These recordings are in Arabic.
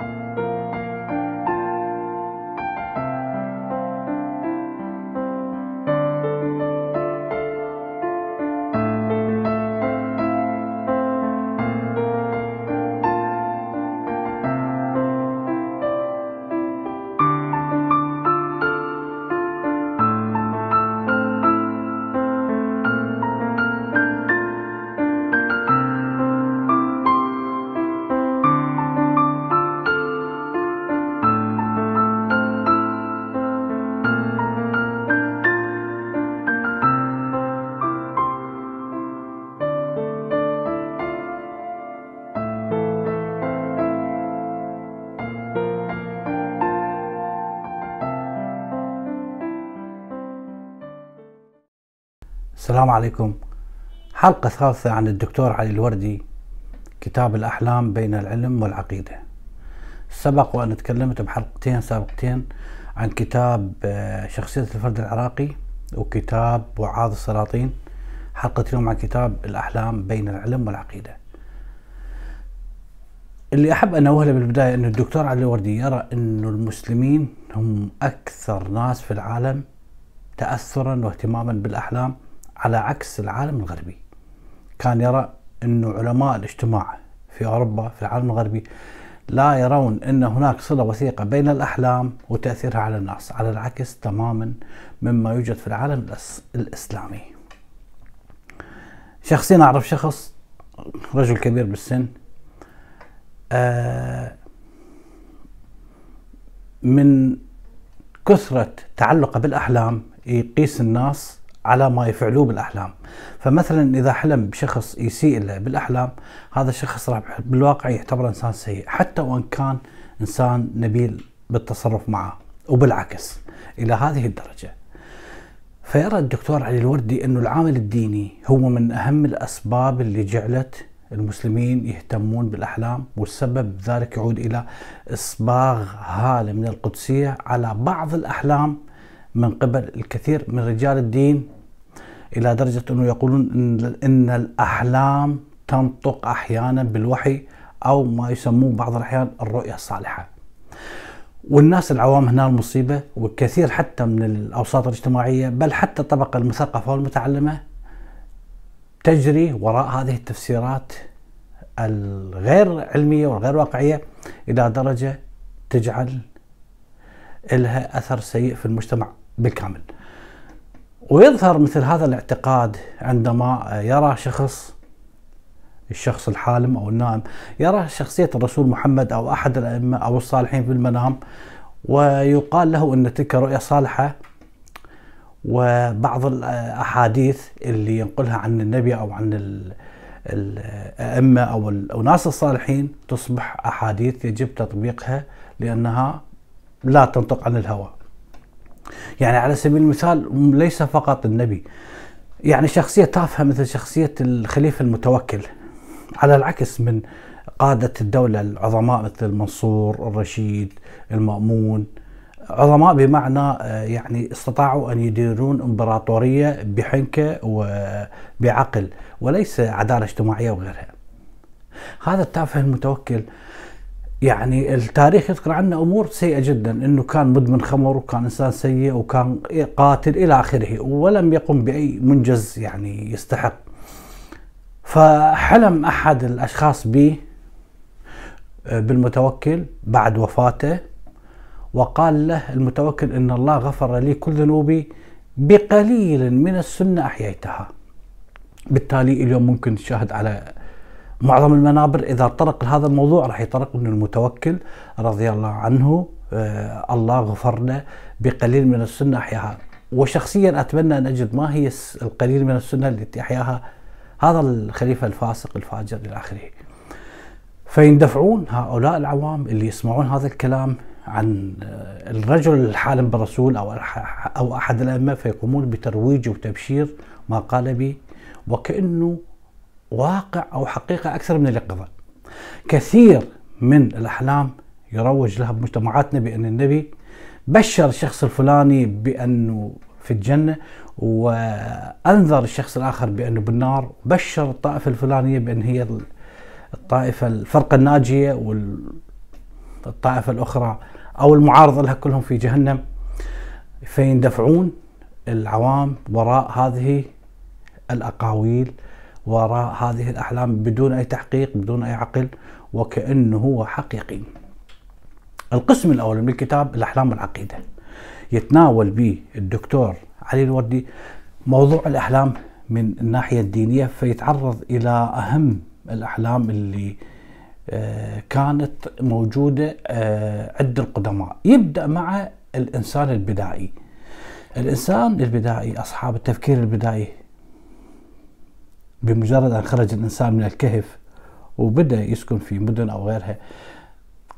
Bye. السلام عليكم حلقة ثالثة عن الدكتور علي الوردي كتاب الأحلام بين العلم والعقيدة سبق وأن تكلمت بحلقتين سابقتين عن كتاب آه، شخصية الفرد العراقي وكتاب وعاظ السلاطين حلقة اليوم عن كتاب الأحلام بين العلم والعقيدة اللي أحب أن أوهله بالبداية أن الدكتور علي الوردي يرى أن المسلمين هم أكثر ناس في العالم تأثرا واهتماما بالأحلام على عكس العالم الغربي كان يرى أن علماء الاجتماع في أوروبا في العالم الغربي لا يرون أن هناك صلة وثيقة بين الأحلام وتأثيرها على الناس على العكس تماما مما يوجد في العالم الإسلامي شخصيا أعرف شخص رجل كبير بالسن آه، من كثرة تعلقه بالأحلام يقيس الناس على ما يفعلوه بالاحلام فمثلا اذا حلم بشخص يسيء له بالاحلام هذا الشخص راح بالواقع يعتبر انسان سيء حتى وان كان انسان نبيل بالتصرف معه وبالعكس الى هذه الدرجه فيرى الدكتور علي الوردي أن العامل الديني هو من أهم الأسباب اللي جعلت المسلمين يهتمون بالأحلام والسبب ذلك يعود إلى إصباغ هالة من القدسية على بعض الأحلام من قبل الكثير من رجال الدين إلى درجة أنه يقولون إن, الأحلام تنطق أحيانا بالوحي أو ما يسموه بعض الأحيان الرؤية الصالحة والناس العوام هنا المصيبة والكثير حتى من الأوساط الاجتماعية بل حتى الطبقة المثقفة والمتعلمة تجري وراء هذه التفسيرات الغير علمية والغير واقعية إلى درجة تجعل لها أثر سيء في المجتمع بالكامل ويظهر مثل هذا الاعتقاد عندما يرى شخص الشخص الحالم او النائم يرى شخصيه الرسول محمد او احد الائمه او الصالحين في المنام ويقال له ان تلك رؤيه صالحه وبعض الاحاديث اللي ينقلها عن النبي او عن الائمه او الناس الصالحين تصبح احاديث يجب تطبيقها لانها لا تنطق عن الهوى يعني على سبيل المثال ليس فقط النبي يعني شخصية تافهة مثل شخصية الخليفة المتوكل على العكس من قادة الدولة العظماء مثل المنصور الرشيد المأمون عظماء بمعنى آه، يعني استطاعوا أن يديرون إمبراطورية بحنكة وبعقل وليس عدالة اجتماعية وغيرها هذا التافه المتوكل يعني التاريخ يذكر عنه امور سيئه جدا انه كان مدمن خمر وكان انسان سيء وكان قاتل الى اخره ولم يقم باي منجز يعني يستحق فحلم احد الاشخاص به آه، بالمتوكل بعد وفاته وقال له المتوكل ان الله غفر لي كل ذنوبي بقليل من السنه احييتها بالتالي اليوم ممكن تشاهد على معظم المنابر اذا طرق هذا الموضوع راح يطرق انه المتوكل رضي الله عنه آه الله غفر له بقليل من السنه احياها وشخصيا اتمنى ان اجد ما هي القليل من السنه التي احياها هذا الخليفه الفاسق الفاجر الى اخره. فيندفعون هؤلاء العوام اللي يسمعون هذا الكلام عن آه، الرجل الحالم بالرسول او او احد الائمه فيقومون بترويج وتبشير ما قال به وكانه واقع أو حقيقة أكثر من اليقظة كثير من الأحلام يروج لها بمجتمعاتنا بأن النبي بشر الشخص الفلاني بأنه في الجنة وأنذر الشخص الآخر بأنه بالنار بشر الطائفة الفلانية بأن هي الطائفة الفرقة الناجية والطائفة الأخرى أو المعارضة لها كلهم في جهنم فيندفعون العوام وراء هذه الأقاويل وراء هذه الأحلام بدون أي تحقيق بدون أي عقل وكأنه هو حقيقي. القسم الأول من الكتاب الأحلام والعقيدة يتناول به الدكتور علي الوردي موضوع الأحلام من الناحية الدينية فيتعرض إلى أهم الأحلام اللي آه، كانت موجودة آه، عند القدماء يبدأ مع الإنسان البدائي الإنسان البدائي أصحاب التفكير البدائي بمجرد أن خرج الإنسان من الكهف وبدأ يسكن في مدن أو غيرها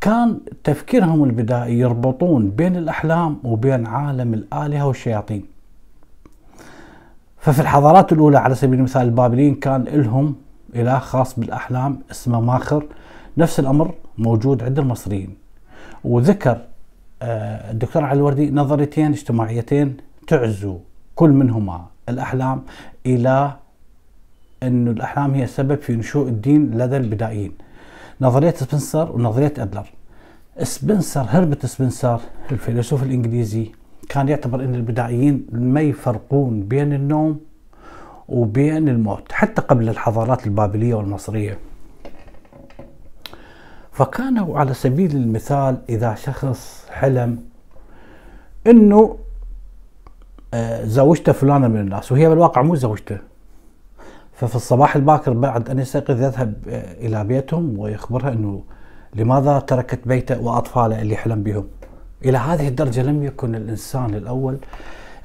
كان تفكيرهم البدائي يربطون بين الأحلام وبين عالم الآلهة والشياطين ففي الحضارات الأولى على سبيل المثال البابليين كان لهم إله خاص بالأحلام اسمه ماخر نفس الأمر موجود عند المصريين وذكر آه، الدكتور علي الوردي نظريتين اجتماعيتين تعزو كل منهما الأحلام إلى أن الأحلام هي السبب في نشوء الدين لدى البدائيين نظرية سبنسر ونظرية أدلر سبنسر هربت سبنسر الفيلسوف الإنجليزي كان يعتبر أن البدائيين ما يفرقون بين النوم وبين الموت حتى قبل الحضارات البابلية والمصرية فكانوا على سبيل المثال إذا شخص حلم أنه آه، زوجته فلانة من الناس وهي بالواقع مو زوجته ففي الصباح الباكر بعد أن يستيقظ يذهب آه، إلى بيتهم ويخبرها أنه لماذا تركت بيته وأطفاله اللي حلم بهم إلى هذه الدرجة لم يكن الإنسان الأول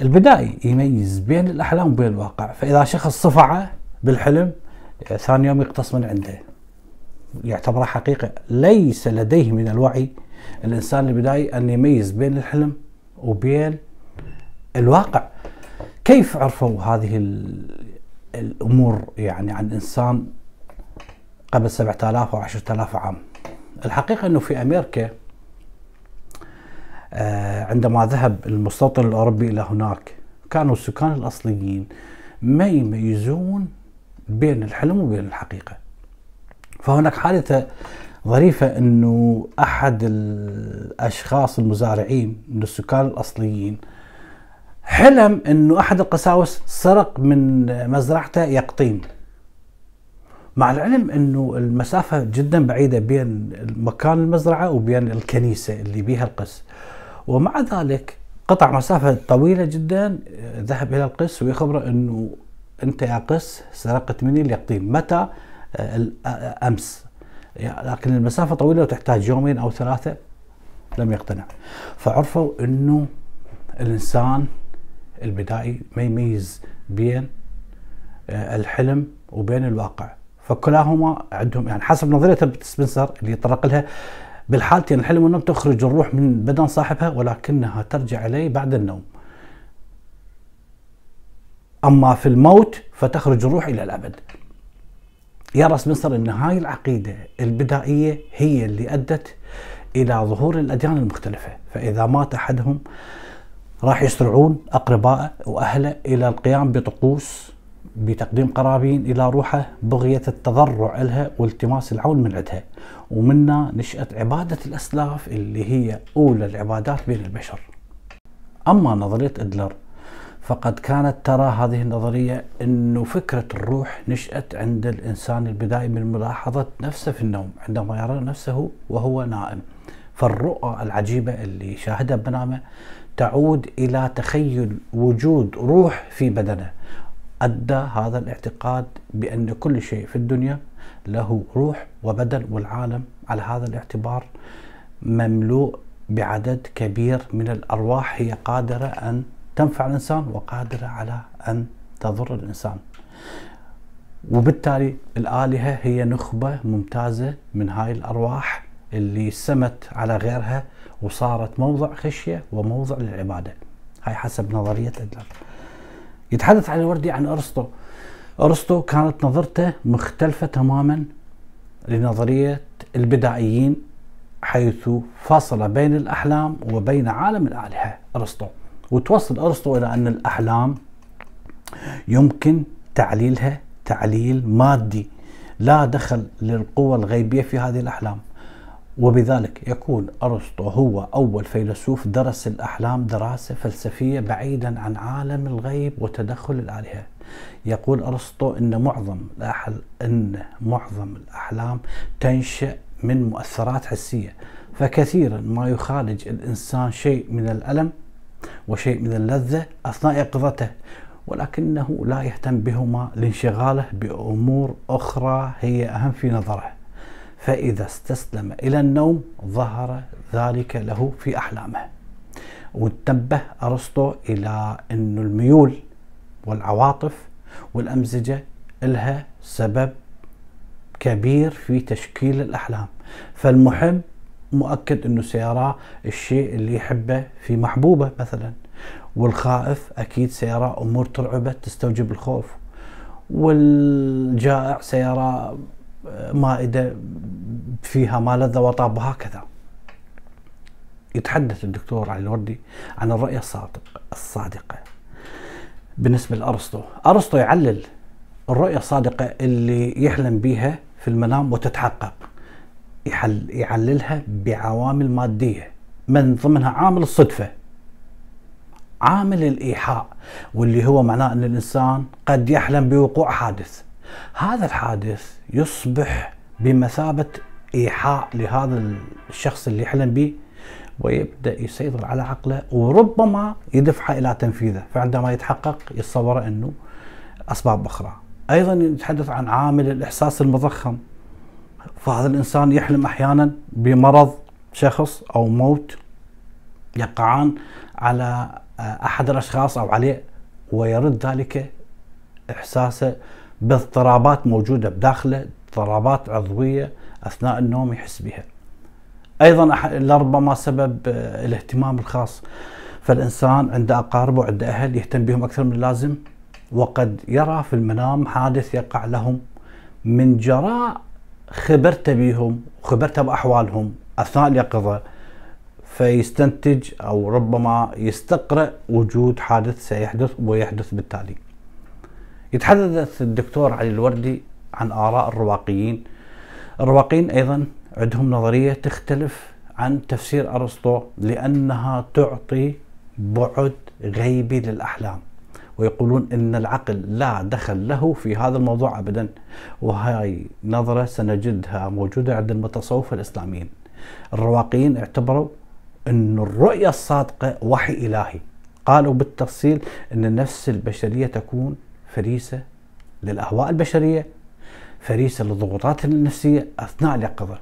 البدائي يميز بين الأحلام وبين الواقع فإذا شخص صفعه بالحلم آه، ثاني يوم يقتص من عنده يعتبره حقيقة ليس لديه من الوعي الإنسان البدائي أن يميز بين الحلم وبين الواقع كيف عرفوا هذه الامور يعني عن الانسان قبل 7000 او 10000 عام الحقيقه انه في امريكا آه، عندما ذهب المستوطن الاوروبي الى هناك كانوا السكان الاصليين ما يميزون بين الحلم وبين الحقيقه فهناك حادثه ظريفه انه احد الاشخاص المزارعين من السكان الاصليين حلم انه احد القساوس سرق من مزرعته يقطين مع العلم انه المسافه جدا بعيده بين مكان المزرعه وبين الكنيسه اللي بيها القس ومع ذلك قطع مسافه طويله جدا ذهب الى القس ويخبره انه انت يا قس سرقت مني اليقطين متى امس لكن المسافه طويله وتحتاج يومين او ثلاثه لم يقتنع فعرفوا انه الانسان البدائي ما يميز بين آه، الحلم وبين الواقع فكلاهما عندهم يعني حسب نظريه سبنسر اللي يتطرق لها بالحالتين الحلم والنوم تخرج الروح من بدن صاحبها ولكنها ترجع اليه بعد النوم اما في الموت فتخرج الروح الى الابد يرى سبنسر ان هاي العقيده البدائيه هي اللي ادت الى ظهور الاديان المختلفه فاذا مات احدهم راح يسرعون أقربائه وأهله إلى القيام بطقوس بتقديم قرابين إلى روحه بغية التضرع لها والتماس العون من عندها ومنا نشأت عبادة الأسلاف اللي هي أولى العبادات بين البشر أما نظرية إدلر فقد كانت ترى هذه النظرية أن فكرة الروح نشأت عند الإنسان البدائي من ملاحظة نفسه في النوم عندما يرى نفسه وهو نائم فالرؤى العجيبة اللي شاهدها بمنامه تعود الى تخيل وجود روح في بدنه ادى هذا الاعتقاد بان كل شيء في الدنيا له روح وبدن والعالم على هذا الاعتبار مملوء بعدد كبير من الارواح هي قادره ان تنفع الانسان وقادره على ان تضر الانسان. وبالتالي الالهه هي نخبه ممتازه من هاي الارواح اللي سمت على غيرها وصارت موضع خشية وموضع للعبادة هاي حسب نظرية أدلر يتحدث عن الوردي عن أرسطو أرسطو كانت نظرته مختلفة تماما لنظرية البدائيين حيث فصل بين الأحلام وبين عالم الآلهة أرسطو وتوصل أرسطو إلى أن الأحلام يمكن تعليلها تعليل مادي لا دخل للقوى الغيبية في هذه الأحلام وبذلك يكون أرسطو هو أول فيلسوف درس الأحلام دراسة فلسفية بعيدا عن عالم الغيب وتدخل الآلهة يقول أرسطو أن معظم الأحل... أن معظم الأحلام تنشأ من مؤثرات حسية فكثيرا ما يخالج الإنسان شيء من الألم وشيء من اللذة أثناء يقظته ولكنه لا يهتم بهما لانشغاله بأمور أخرى هي أهم في نظره فإذا استسلم إلى النوم ظهر ذلك له في أحلامه وانتبه أرسطو إلى أن الميول والعواطف والأمزجة لها سبب كبير في تشكيل الأحلام فالمحب مؤكد أنه سيرى الشيء اللي يحبه في محبوبة مثلا والخائف أكيد سيرى أمور ترعبه تستوجب الخوف والجائع سيرى مائده فيها ما لذ وطاب وهكذا. يتحدث الدكتور علي الوردي عن الرؤيه الصادق الصادقه بالنسبه لارسطو، ارسطو يعلل الرؤيه الصادقه اللي يحلم بها في المنام وتتحقق. يحل يعللها بعوامل ماديه من ضمنها عامل الصدفه. عامل الايحاء واللي هو معناه ان الانسان قد يحلم بوقوع حادث. هذا الحادث يصبح بمثابة إيحاء لهذا الشخص اللي يحلم به ويبدأ يسيطر على عقله وربما يدفعه إلى تنفيذه فعندما يتحقق يتصور أنه أسباب أخرى أيضا نتحدث عن عامل الإحساس المضخم فهذا الإنسان يحلم أحيانا بمرض شخص أو موت يقعان على آه، أحد الأشخاص أو عليه ويرد ذلك إحساسه باضطرابات موجودة بداخله اضطرابات عضوية أثناء النوم يحس بها أيضا لربما سبب آه، الاهتمام الخاص فالإنسان عند أقاربه وعنده أهل يهتم بهم أكثر من اللازم وقد يرى في المنام حادث يقع لهم من جراء خبرته بهم وخبرته بأحوالهم أثناء اليقظة فيستنتج أو ربما يستقرأ وجود حادث سيحدث ويحدث بالتالي يتحدث الدكتور علي الوردي عن آراء الرواقيين الرواقيين أيضا عندهم نظرية تختلف عن تفسير أرسطو لأنها تعطي بعد غيبي للأحلام ويقولون ان العقل لا دخل له في هذا الموضوع ابدا وهي نظره سنجدها موجوده عند المتصوفه الاسلاميين. الرواقيين اعتبروا ان الرؤيه الصادقه وحي الهي. قالوا بالتفصيل ان النفس البشريه تكون فريسه للاهواء البشريه فريسه للضغوطات النفسيه اثناء اليقظه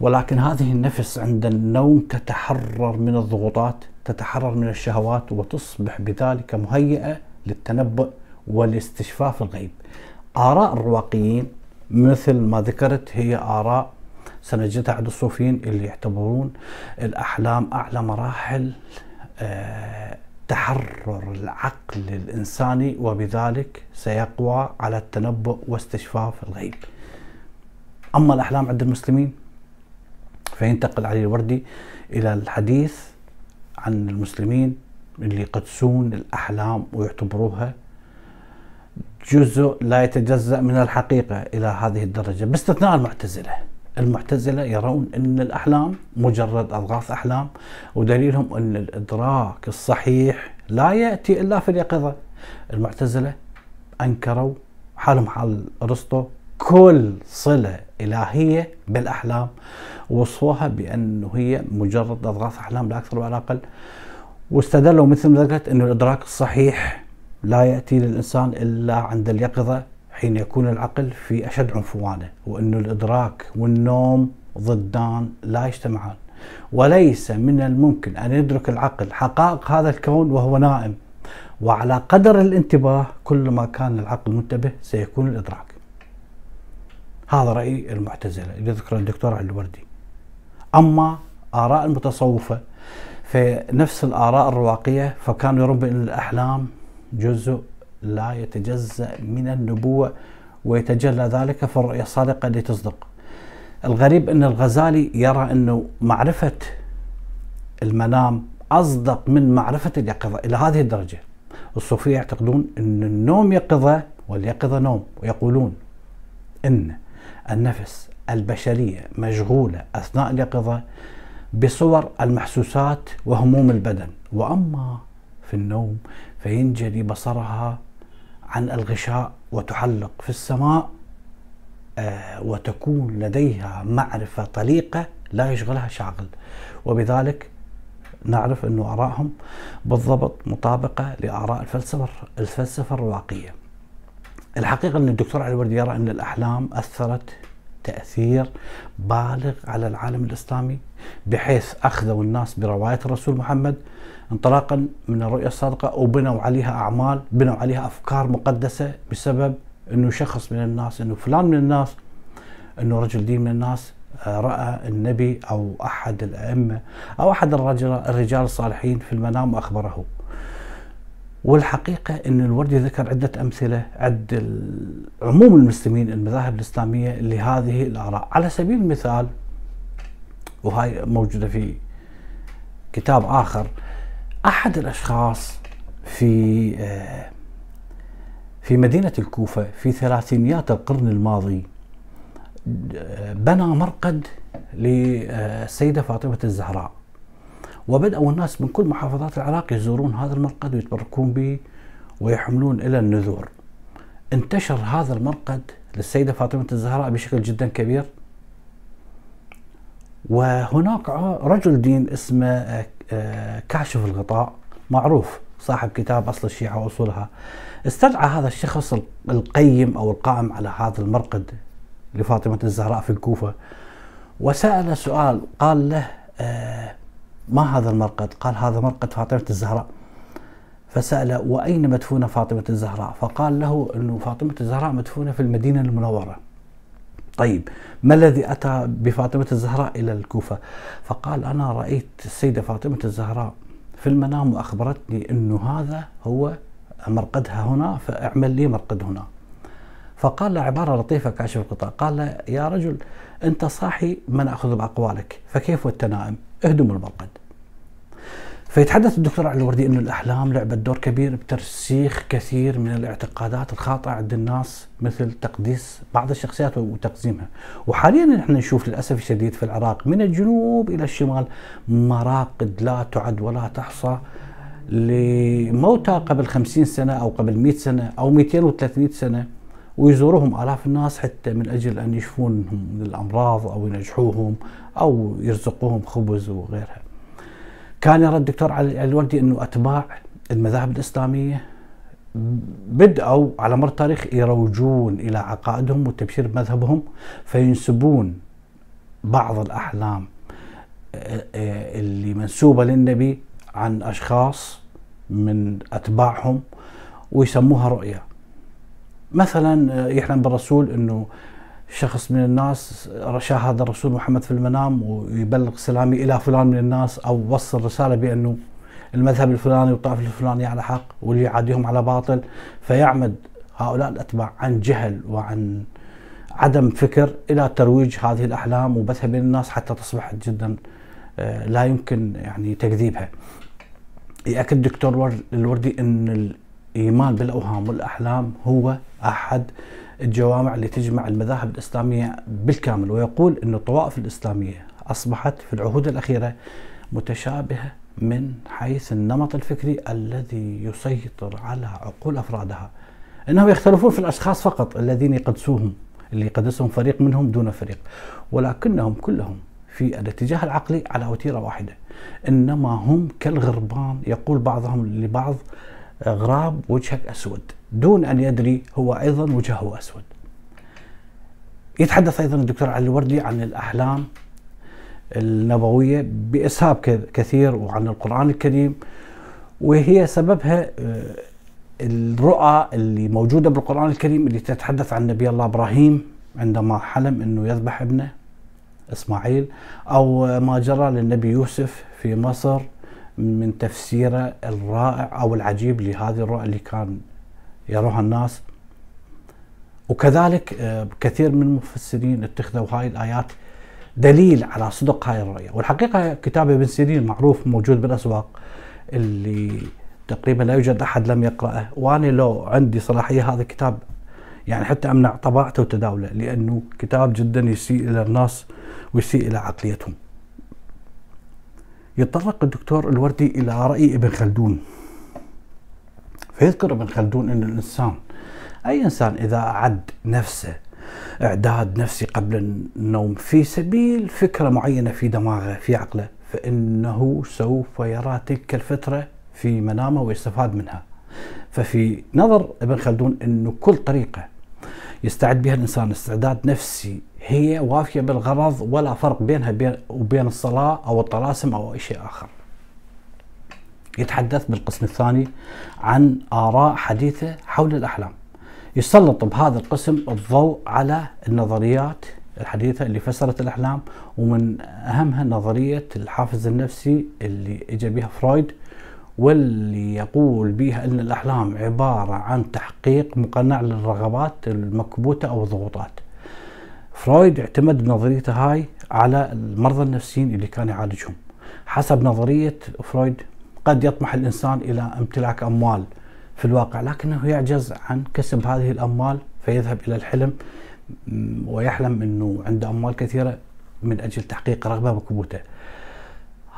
ولكن هذه النفس عند النوم تتحرر من الضغوطات تتحرر من الشهوات وتصبح بذلك مهيئه للتنبؤ والاستشفاف الغيب آراء الرواقيين مثل ما ذكرت هي آراء سنجدها عند الصوفيين اللي يعتبرون الأحلام أعلى مراحل آه، تحرر العقل الإنساني وبذلك سيقوى على التنبؤ واستشفاف الغيب أما الأحلام عند المسلمين فينتقل علي الوردي إلى الحديث عن المسلمين اللي يقدسون الأحلام ويعتبروها جزء لا يتجزأ من الحقيقة إلى هذه الدرجة باستثناء المعتزلة المعتزلة يرون أن الأحلام مجرد أضغاث أحلام ودليلهم أن الإدراك الصحيح لا يأتي إلا في اليقظة المعتزلة أنكروا حالهم حال أرسطو كل صلة إلهية بالأحلام وصفوها بأنه هي مجرد أضغاث أحلام لا أكثر ولا أقل واستدلوا مثل ما ذكرت أن الإدراك الصحيح لا يأتي للإنسان إلا عند اليقظة حين يكون العقل في أشد عنفوانه وأن الإدراك والنوم ضدان لا يجتمعان وليس من الممكن أن يدرك العقل حقائق هذا الكون وهو نائم وعلى قدر الانتباه كل ما كان العقل منتبه سيكون الإدراك هذا رأي المعتزلة اللي ذكره الدكتور علي الوردي أما آراء المتصوفة فنفس الآراء الرواقية فكانوا يرون بأن الأحلام جزء لا يتجزأ من النبوة ويتجلى ذلك في الرؤية الصادقة التي تصدق الغريب أن الغزالي يرى أنه معرفة المنام أصدق من معرفة اليقظة إلى هذه الدرجة الصوفية يعتقدون أن النوم يقظة واليقظة نوم ويقولون أن النفس البشرية مشغولة أثناء اليقظة بصور المحسوسات وهموم البدن وأما في النوم فينجلي بصرها عن الغشاء وتحلق في السماء آه، وتكون لديها معرفة طليقة لا يشغلها شاغل وبذلك نعرف أن آرائهم بالضبط مطابقة لآراء الفلسفة الفلسفة الرواقية الحقيقة أن الدكتور علي الوردي يرى أن الأحلام أثرت تأثير بالغ على العالم الإسلامي بحيث أخذوا الناس برواية الرسول محمد انطلاقا من الرؤية الصادقة وبنوا عليها أعمال بنوا عليها أفكار مقدسة بسبب أنه شخص من الناس أنه فلان من الناس أنه رجل دين من الناس آه، رأى النبي أو أحد الأئمة أو أحد الرجال الصالحين في المنام وأخبره والحقيقة أن الوردي ذكر عدة أمثلة عند عموم المسلمين المذاهب الإسلامية لهذه الآراء على سبيل المثال وهاي موجودة في كتاب آخر احد الاشخاص في آه، في مدينه الكوفه في ثلاثينيات القرن الماضي آه، بنى مرقد للسيده فاطمه الزهراء وبداوا الناس من كل محافظات العراق يزورون هذا المرقد ويتبركون به ويحملون الى النذور انتشر هذا المرقد للسيده فاطمه الزهراء بشكل جدا كبير وهناك رجل دين اسمه آه، آه، كاشف الغطاء معروف صاحب كتاب اصل الشيعه واصولها استدعى هذا الشخص القيم او القائم على هذا المرقد لفاطمه الزهراء في الكوفه وسال سؤال قال له آه، ما هذا المرقد؟ قال هذا مرقد فاطمه الزهراء فسأل وأين مدفونة فاطمة الزهراء؟ فقال له أنه فاطمة الزهراء مدفونة في المدينة المنورة طيب ما الذي أتى بفاطمة الزهراء إلى الكوفة فقال أنا رأيت السيدة فاطمة الزهراء في المنام وأخبرتني أنه هذا هو مرقدها هنا فاعمل لي مرقد هنا فقال له عبارة لطيفة كاشف القطاع قال له يا رجل أنت صاحي ما نأخذ بأقوالك فكيف والتنائم اهدم المرقد فيتحدث الدكتور علي الوردي انه الاحلام لعبت دور كبير بترسيخ كثير من الاعتقادات الخاطئه عند الناس مثل تقديس بعض الشخصيات وتقزيمها، وحاليا نحن نشوف للاسف الشديد في العراق من الجنوب الى الشمال مراقد لا تعد ولا تحصى لموتى قبل 50 سنه او قبل 100 سنه او 200 و300 سنه ويزورهم آلاف الناس حتى من أجل أن يشفونهم من الأمراض أو ينجحوهم أو يرزقوهم خبز وغيرها كان يرى الدكتور علي الوردي انه اتباع المذاهب الاسلاميه بدأوا على مر التاريخ يروجون إلى عقائدهم وتبشير بمذهبهم فينسبون بعض الأحلام آه، آه، اللي منسوبة للنبي عن أشخاص من أتباعهم ويسموها رؤيا مثلا آه، يحلم بالرسول أنه شخص من الناس شاهد الرسول محمد في المنام ويبلغ سلامي الى فلان من الناس او وصل رساله بانه المذهب الفلاني والطائفه الفلانيه على حق واللي يعاديهم على باطل فيعمد هؤلاء الاتباع عن جهل وعن عدم فكر الى ترويج هذه الاحلام وبثها بين الناس حتى تصبح جدا آه، لا يمكن يعني تكذيبها. ياكد الدكتور الوردي ان الايمان بالاوهام والاحلام هو احد الجوامع اللي تجمع المذاهب الإسلامية بالكامل ويقول أن الطوائف الإسلامية أصبحت في العهود الأخيرة متشابهة من حيث النمط الفكري الذي يسيطر على عقول أفرادها أنهم يختلفون في الأشخاص فقط الذين يقدسوهم اللي يقدسهم فريق منهم دون فريق ولكنهم كلهم في الاتجاه العقلي على وتيره واحده انما هم كالغربان يقول بعضهم لبعض آه، غراب وجهك اسود دون أن يدري هو أيضا وجهه أسود يتحدث أيضا الدكتور علي الوردي عن الأحلام النبوية بإسهاب كثير وعن القرآن الكريم وهي سببها آه، الرؤى اللي موجودة بالقرآن الكريم اللي تتحدث عن نبي الله إبراهيم عندما حلم أنه يذبح ابنه إسماعيل أو ما جرى للنبي يوسف في مصر من تفسيره الرائع أو العجيب لهذه الرؤى اللي كان يروح الناس وكذلك آه، كثير من المفسرين اتخذوا هاي الآيات دليل على صدق هاي الرؤية والحقيقة كتاب ابن سيرين معروف موجود بالأسواق اللي تقريبا لا يوجد أحد لم يقرأه وأنا لو عندي صلاحية هذا الكتاب يعني حتى أمنع طباعته وتداوله لأنه كتاب جدا يسيء إلى الناس ويسيء إلى عقليتهم يتطرق الدكتور الوردي إلى رأي ابن خلدون فيذكر ابن خلدون أن الإنسان أي إنسان إذا أعد نفسه إعداد نفسي قبل النوم في سبيل فكرة معينة في دماغه في عقله فإنه سوف يرى تلك الفترة في منامه ويستفاد منها ففي نظر ابن خلدون أنه كل طريقة يستعد بها الإنسان استعداد نفسي هي وافية بالغرض ولا فرق بينها وبين الصلاة أو الطلاسم أو أي شيء آخر يتحدث بالقسم الثاني عن آراء حديثة حول الأحلام يسلط بهذا القسم الضوء على النظريات الحديثة اللي فسرت الأحلام ومن أهمها نظرية الحافز النفسي اللي إجا بها فرويد واللي يقول بها أن الأحلام عبارة عن تحقيق مقنع للرغبات المكبوتة أو الضغوطات فرويد اعتمد بنظريته هاي على المرضى النفسيين اللي كان يعالجهم حسب نظرية فرويد قد يطمح الإنسان إلى امتلاك أموال في الواقع لكنه يعجز عن كسب هذه الأموال فيذهب إلى الحلم ويحلم أنه عنده أموال كثيرة من أجل تحقيق رغبة مكبوتة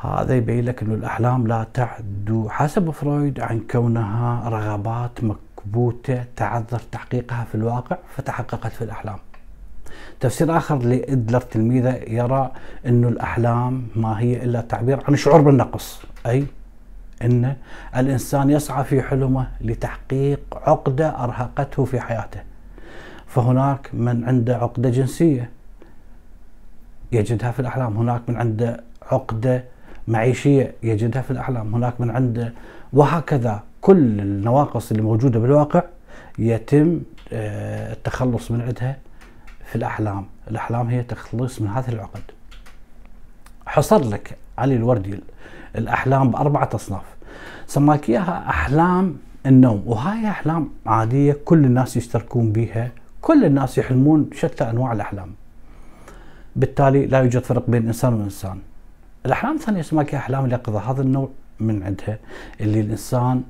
هذا يبين لك انه الأحلام لا تعد حسب فرويد عن كونها رغبات مكبوتة تعذر تحقيقها في الواقع فتحققت في الأحلام تفسير آخر لإدلر تلميذه يرى انه الأحلام ما هي إلا تعبير عن الشعور بالنقص أي أن الإنسان يسعى في حلمه لتحقيق عقدة أرهقته في حياته فهناك من عنده عقدة جنسية يجدها في الأحلام هناك من عنده عقدة معيشية يجدها في الأحلام هناك من عنده وهكذا كل النواقص اللي موجودة بالواقع يتم آه، التخلص من عندها في الأحلام الأحلام هي تخلص من هذه العقد حصر لك علي الوردي الأحلام بأربعة أصناف سماك إياها أحلام النوم وهاي أحلام عادية كل الناس يشتركون بها كل الناس يحلمون شتى أنواع الأحلام بالتالي لا يوجد فرق بين إنسان وإنسان الأحلام الثانية اسمها احلام اليقظة هذا النوع من عندها اللي الإنسان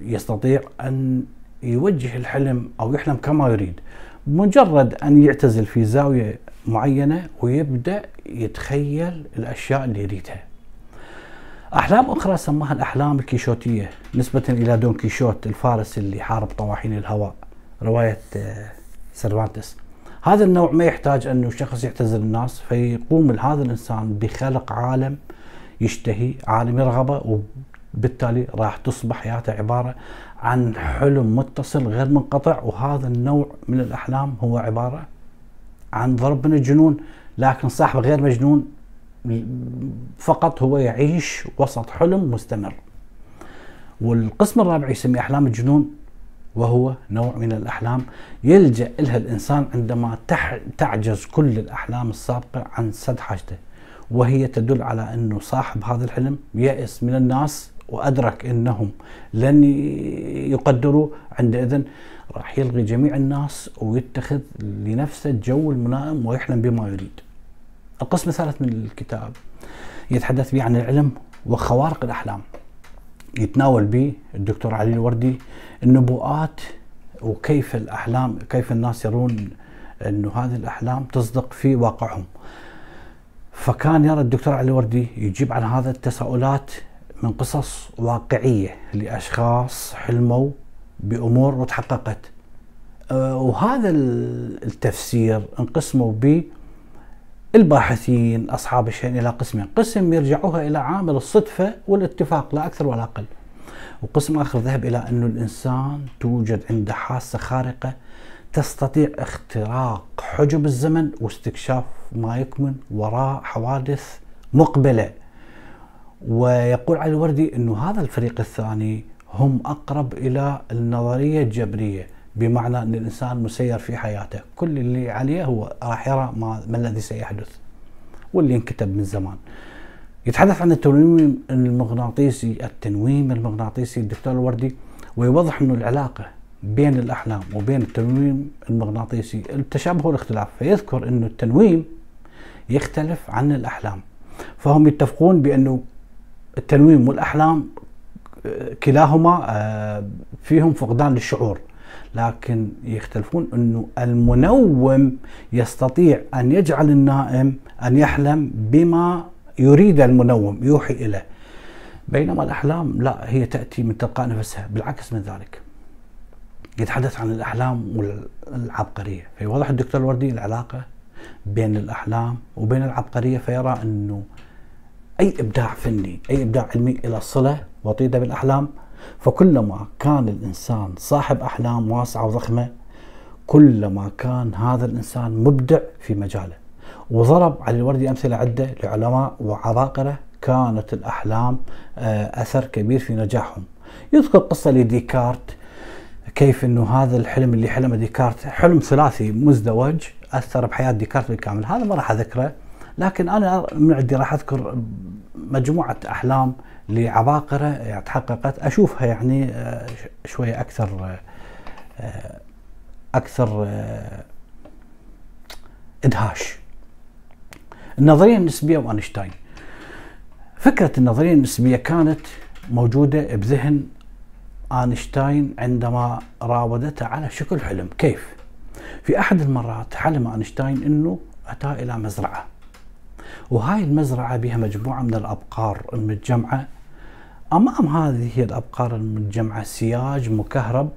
يستطيع أن يوجه الحلم أو يحلم كما يريد مجرد أن يعتزل في زاوية معينة ويبدأ يتخيل الأشياء اللي يريدها أحلام أخرى سماها الأحلام الكيشوتية نسبة إلى دون كيشوت الفارس اللي حارب طواحين الهواء رواية آه، سيرفانتس هذا النوع ما يحتاج أنه شخص يعتزل الناس فيقوم هذا الإنسان بخلق عالم يشتهي عالم يرغبه وبالتالي راح تصبح حياته عبارة عن حلم متصل غير منقطع وهذا النوع من الأحلام هو عبارة عن ضرب من الجنون لكن صاحبه غير مجنون فقط هو يعيش وسط حلم مستمر والقسم الرابع يسميه أحلام الجنون وهو نوع من الأحلام يلجأ إلها الإنسان عندما تعجز كل الأحلام السابقة عن سد حاجته وهي تدل على أنه صاحب هذا الحلم يأس من الناس وأدرك أنهم لن يقدروا عندئذ راح يلغي جميع الناس ويتخذ لنفسه الجو الملائم ويحلم بما يريد القسم الثالث من الكتاب يتحدث به عن العلم وخوارق الأحلام يتناول به الدكتور علي الوردي النبوءات وكيف الأحلام كيف الناس يرون أنه هذه الأحلام تصدق في واقعهم فكان يرى الدكتور علي الوردي يجيب عن هذا التساؤلات من قصص واقعية لأشخاص حلموا بأمور وتحققت أه، وهذا التفسير انقسموا به الباحثين أصحاب الشأن إلى قسمين قسم يرجعوها إلى عامل الصدفة والاتفاق لا أكثر ولا أقل وقسم آخر ذهب إلى انه الإنسان توجد عنده حاسة خارقة تستطيع اختراق حجب الزمن واستكشاف ما يكمن وراء حوادث مقبلة ويقول علي الوردي انه هذا الفريق الثاني هم أقرب إلى النظرية الجبرية بمعنى ان الانسان مسير في حياته كل اللي عليه هو راح يرى ما, ما الذي سيحدث واللي انكتب من زمان يتحدث عن التنويم المغناطيسي التنويم المغناطيسي الدكتور الوردي ويوضح انه العلاقه بين الاحلام وبين التنويم المغناطيسي التشابه والاختلاف فيذكر انه التنويم يختلف عن الاحلام فهم يتفقون بانه التنويم والاحلام آه، كلاهما آه، فيهم فقدان للشعور لكن يختلفون انه المنوم يستطيع ان يجعل النائم ان يحلم بما يريد المنوم يوحي اليه بينما الاحلام لا هي تاتي من تلقاء نفسها بالعكس من ذلك يتحدث عن الاحلام والعبقريه فيوضح الدكتور الوردي العلاقه بين الاحلام وبين العبقريه فيرى انه اي ابداع فني اي ابداع علمي له صله وطيده بالاحلام فكلما كان الانسان صاحب احلام واسعه وضخمه كلما كان هذا الانسان مبدع في مجاله وضرب علي الوردي امثله عده لعلماء وعباقره كانت الاحلام آه، اثر كبير في نجاحهم يذكر قصه لديكارت كيف انه هذا الحلم اللي حلمه ديكارت حلم ثلاثي مزدوج اثر بحياه ديكارت بالكامل هذا ما راح اذكره لكن انا من عندي راح اذكر مجموعه احلام لعباقره تحققت اشوفها يعني آه، شويه اكثر آه، اكثر آه، ادهاش النظريه النسبيه واينشتاين فكره النظريه النسبيه كانت موجوده بذهن اينشتاين عندما راودته على شكل حلم كيف في احد المرات حلم اينشتاين انه اتى الى مزرعه وهاي المزرعة بها مجموعة من الأبقار المتجمعة أمام هذه الأبقار المتجمعة سياج مكهرب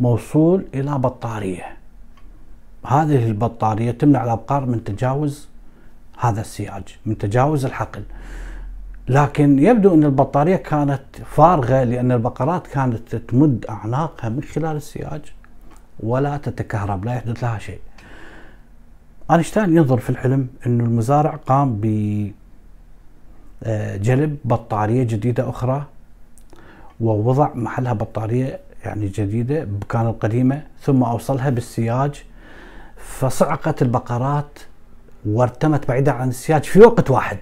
موصول إلى بطارية هذه البطارية تمنع الأبقار من تجاوز هذا السياج من تجاوز الحقل لكن يبدو أن البطارية كانت فارغة لأن البقرات كانت تمد أعناقها من خلال السياج ولا تتكهرب لا يحدث لها شيء أينشتاين ينظر في الحلم أنه المزارع قام بجلب آه، بطارية جديدة أخرى ووضع محلها بطارية يعني جديدة بمكان القديمة ثم أوصلها بالسياج فصعقت البقرات وارتمت بعيدة عن السياج في وقت واحد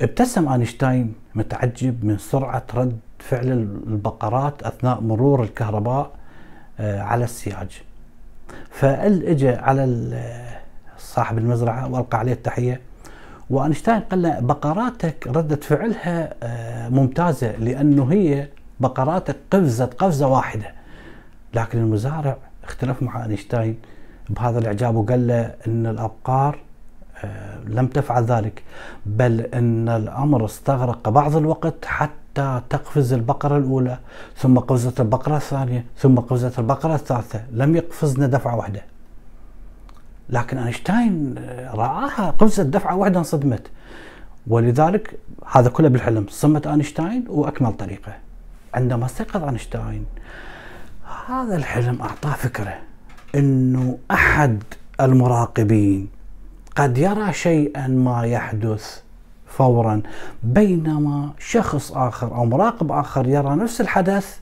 ابتسم أينشتاين متعجب من سرعة رد فعل البقرات أثناء مرور الكهرباء آه، على السياج اجى على صاحب المزرعه والقى عليه التحيه واينشتاين قال له بقراتك رده فعلها آه، ممتازه لانه هي بقراتك قفزت قفزه واحده لكن المزارع اختلف مع اينشتاين بهذا الاعجاب وقال له ان الابقار آه، لم تفعل ذلك بل ان الامر استغرق بعض الوقت حتى تقفز البقره الاولى ثم قفزت البقره الثانيه ثم قفزت البقره الثالثه لم يقفزن دفعه واحده لكن اينشتاين آه، راعاها قفزت دفعه واحده انصدمت ولذلك هذا كله بالحلم صمت اينشتاين واكمل طريقه عندما استيقظ اينشتاين هذا الحلم اعطاه فكره انه احد المراقبين قد يرى شيئا ما يحدث فورا بينما شخص اخر او مراقب اخر يرى نفس الحدث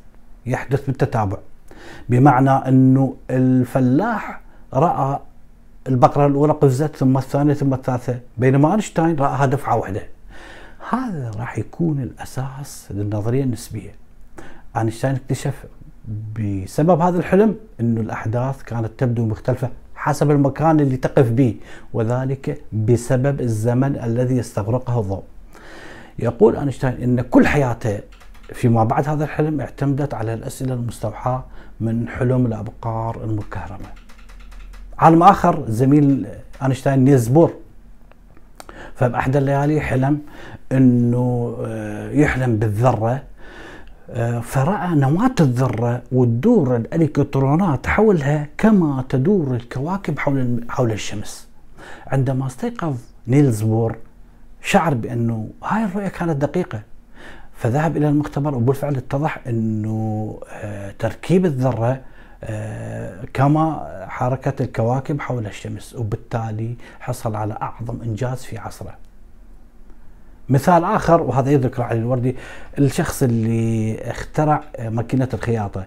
يحدث بالتتابع بمعنى انه الفلاح راى البقره الاولى قفزت ثم الثانيه ثم الثالثه بينما اينشتاين راها دفعه واحده هذا راح يكون الاساس للنظريه النسبيه اينشتاين اكتشف بسبب هذا الحلم انه الاحداث كانت تبدو مختلفه حسب المكان اللي تقف به وذلك بسبب الزمن الذي يستغرقه الضوء يقول أينشتاين أن كل حياته فيما بعد هذا الحلم اعتمدت على الأسئلة المستوحاة من حلم الأبقار المكهرمة عالم آخر زميل أينشتاين نيزبور فبأحد الليالي حلم أنه آه، يحلم بالذرة فراى نواه الذره وتدور الالكترونات حولها كما تدور الكواكب حول حول الشمس عندما استيقظ نيلز بور شعر بانه هاي الرؤيه كانت دقيقه فذهب الى المختبر وبالفعل اتضح انه آه، تركيب الذره آه، كما حركه الكواكب حول الشمس وبالتالي حصل على اعظم انجاز في عصره مثال اخر وهذا يذكر علي الوردي الشخص اللي اخترع ماكينه الخياطه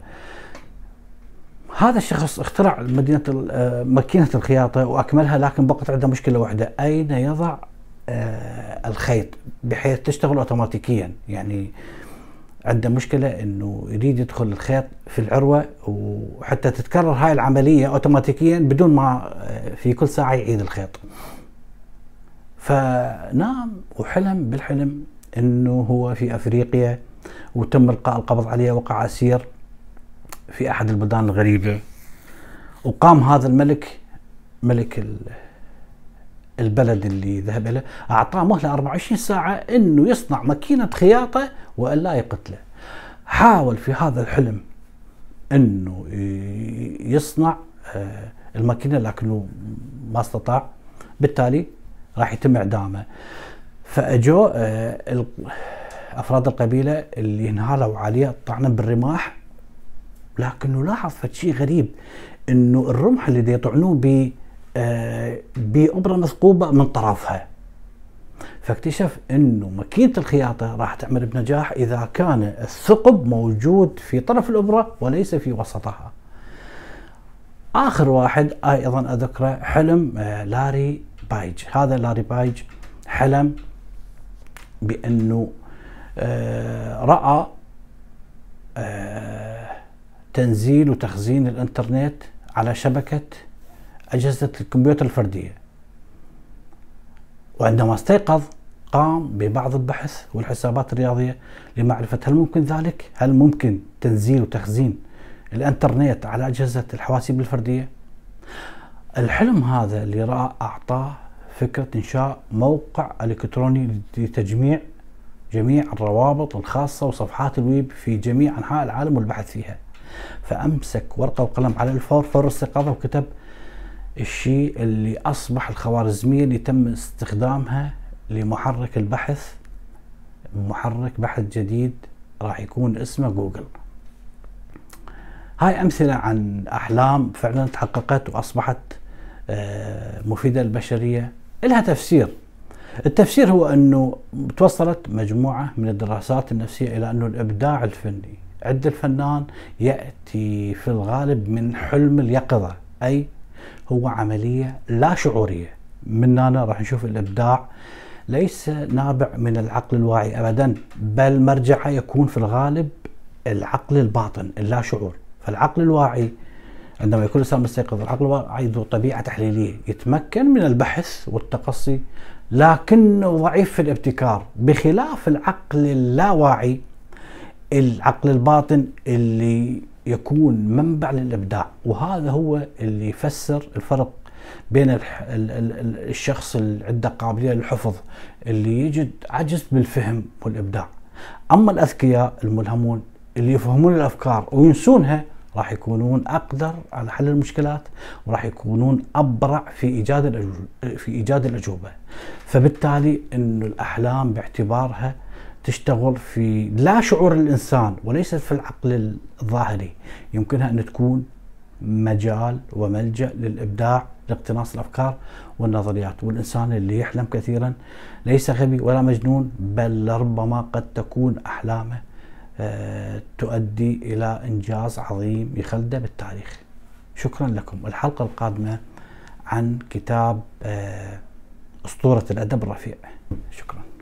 هذا الشخص اخترع مدينه آه، ماكينه الخياطه واكملها لكن بقت عنده مشكله واحده اين يضع آه، الخيط بحيث تشتغل اوتوماتيكيا يعني عنده مشكله انه يريد يدخل الخيط في العروه وحتى تتكرر هاي العمليه اوتوماتيكيا بدون ما آه، في كل ساعه يعيد الخيط. فنام وحلم بالحلم انه هو في افريقيا وتم القاء القبض عليه وقع اسير في احد البلدان الغريبه وقام هذا الملك ملك البلد اللي ذهب له اعطاه مهله 24 ساعه انه يصنع ماكينه خياطه والا يقتله حاول في هذا الحلم انه يصنع آه، الماكينه لكنه ما استطاع بالتالي راح يتم اعدامه فاجوا آه، افراد القبيله اللي انهالوا عليه طعنا بالرماح لكنه لاحظ شيء غريب انه الرمح اللي يطعنوه ب آه، بابره مثقوبه من طرفها فاكتشف انه ماكينه الخياطه راح تعمل بنجاح اذا كان الثقب موجود في طرف الابره وليس في وسطها. اخر واحد ايضا اذكره حلم آه، لاري بايج هذا لاري بايج حلم بأنه آه، رأى آه، تنزيل وتخزين الانترنت على شبكة أجهزة الكمبيوتر الفردية وعندما استيقظ قام ببعض البحث والحسابات الرياضية لمعرفة هل ممكن ذلك؟ هل ممكن تنزيل وتخزين الانترنت على أجهزة الحواسيب الفردية؟ الحلم هذا اللي رأى أعطاه فكرة إنشاء موقع إلكتروني لتجميع جميع الروابط الخاصة وصفحات الويب في جميع أنحاء العالم والبحث فيها فأمسك ورقة وقلم على الفور فور استيقاظه وكتب الشيء اللي أصبح الخوارزمية اللي تم استخدامها لمحرك البحث محرك بحث جديد راح يكون اسمه جوجل هاي أمثلة عن أحلام فعلا تحققت وأصبحت آه، مفيدة للبشرية لها تفسير التفسير هو أنه توصلت مجموعة من الدراسات النفسية إلى أنه الإبداع الفني عند الفنان يأتي في الغالب من حلم اليقظة أي هو عملية لا شعورية من هنا راح نشوف الإبداع ليس نابع من العقل الواعي أبدا بل مرجعه يكون في الغالب العقل الباطن اللا شعور فالعقل الواعي عندما يكون الإنسان مستيقظ العقل عنده طبيعة تحليلية يتمكن من البحث والتقصي لكنه ضعيف في الابتكار بخلاف العقل اللاواعي العقل الباطن اللي يكون منبع للإبداع وهذا هو اللي يفسر الفرق بين الشخص اللي عنده قابلية للحفظ اللي يجد عجز بالفهم والإبداع أما الأذكياء الملهمون اللي يفهمون الأفكار وينسونها راح يكونون اقدر على حل المشكلات وراح يكونون ابرع في ايجاد في ايجاد الاجوبه فبالتالي انه الاحلام باعتبارها تشتغل في لا شعور الانسان وليس في العقل الظاهري يمكنها ان تكون مجال وملجا للابداع لاقتناص الافكار والنظريات والانسان اللي يحلم كثيرا ليس غبي ولا مجنون بل لربما قد تكون احلامه آه، تؤدي إلى إنجاز عظيم يخلده بالتاريخ شكرا لكم الحلقة القادمة عن كتاب آه، أسطورة الأدب الرفيع شكرا